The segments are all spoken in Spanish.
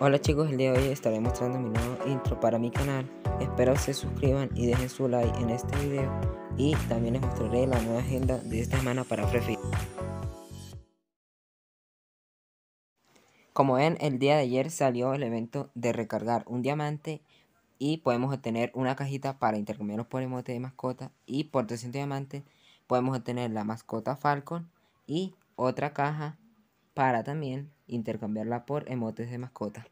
Hola chicos, el día de hoy estaré mostrando mi nuevo intro para mi canal. Espero que se suscriban y dejen su like en este video. Y también les mostraré la nueva agenda de esta semana para Free Como ven, el día de ayer salió el evento de recargar un diamante y podemos obtener una cajita para intercambiar los polimotes de mascota y por 300 diamantes podemos obtener la mascota Falcon y otra caja para también intercambiarla por emotes de mascota.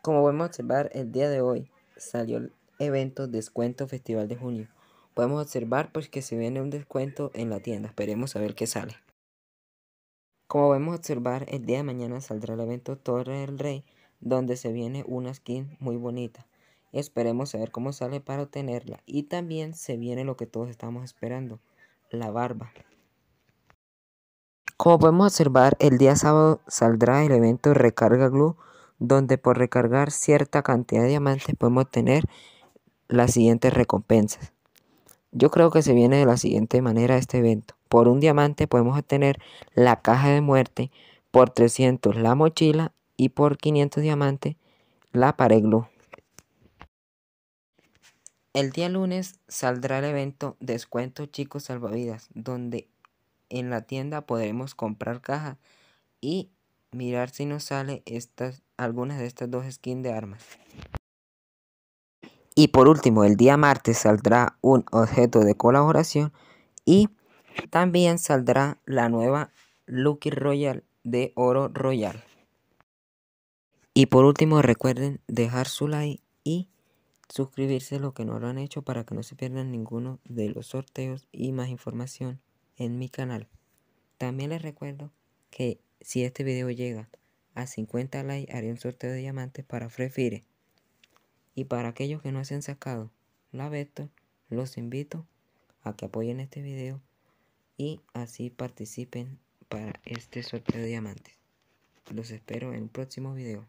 Como podemos observar, el día de hoy salió el evento Descuento Festival de Junio. Podemos observar pues que se viene un descuento en la tienda, esperemos a ver qué sale. Como podemos observar, el día de mañana saldrá el evento Torre del Rey, donde se viene una skin muy bonita. esperemos a ver cómo sale para obtenerla. Y también se viene lo que todos estamos esperando, la barba. Como podemos observar, el día sábado saldrá el evento Recarga Glue, donde por recargar cierta cantidad de diamantes podemos tener las siguientes recompensas. Yo creo que se viene de la siguiente manera este evento. Por un diamante podemos obtener la caja de muerte, por 300 la mochila y por 500 diamantes la pared glue. El día lunes saldrá el evento Descuento Chicos Salvavidas, donde en la tienda podremos comprar caja y mirar si nos sale estas, algunas de estas dos skins de armas. Y por último, el día martes saldrá un objeto de colaboración y también saldrá la nueva Lucky Royal de Oro Royal. Y por último, recuerden dejar su like y suscribirse lo que no lo han hecho para que no se pierdan ninguno de los sorteos y más información en mi canal. También les recuerdo que si este video llega a 50 likes haré un sorteo de diamantes para Fire Y para aquellos que no se han sacado la Vector, los invito a que apoyen este video y así participen para este sorteo de diamantes. Los espero en el próximo video.